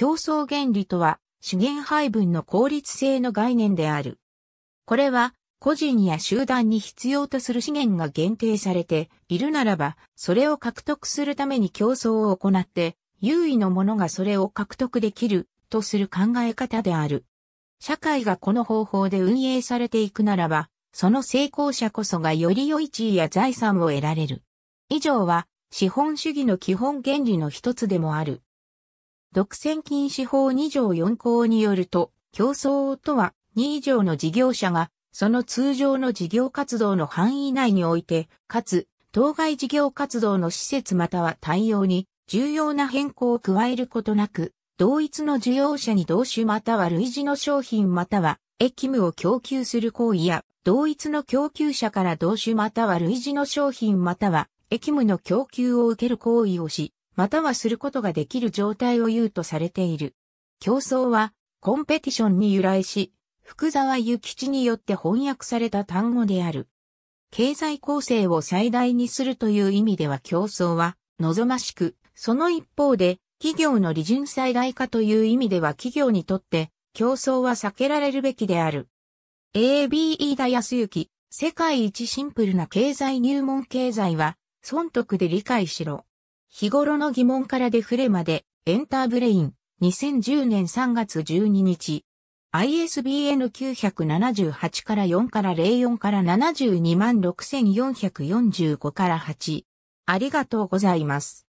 競争原理とは、資源配分の効率性の概念である。これは、個人や集団に必要とする資源が限定されているならば、それを獲得するために競争を行って、優位の者がそれを獲得できるとする考え方である。社会がこの方法で運営されていくならば、その成功者こそがより良い地位や財産を得られる。以上は、資本主義の基本原理の一つでもある。独占禁止法2条4項によると、競争とは2以上の事業者が、その通常の事業活動の範囲内において、かつ、当該事業活動の施設または対応に重要な変更を加えることなく、同一の事業者に同種または類似の商品または駅務を供給する行為や、同一の供給者から同種または類似の商品または駅務の供給を受ける行為をし、またはすることができる状態を言うとされている。競争は、コンペティションに由来し、福沢諭吉によって翻訳された単語である。経済構成を最大にするという意味では競争は望ましく、その一方で企業の利潤最大化という意味では企業にとって競争は避けられるべきである。A.B.E. 田康之、世界一シンプルな経済入門経済は損得で理解しろ。日頃の疑問からデフレまで、エンターブレイン、2010年3月12日。ISBN 978から4から04から726445から8。ありがとうございます。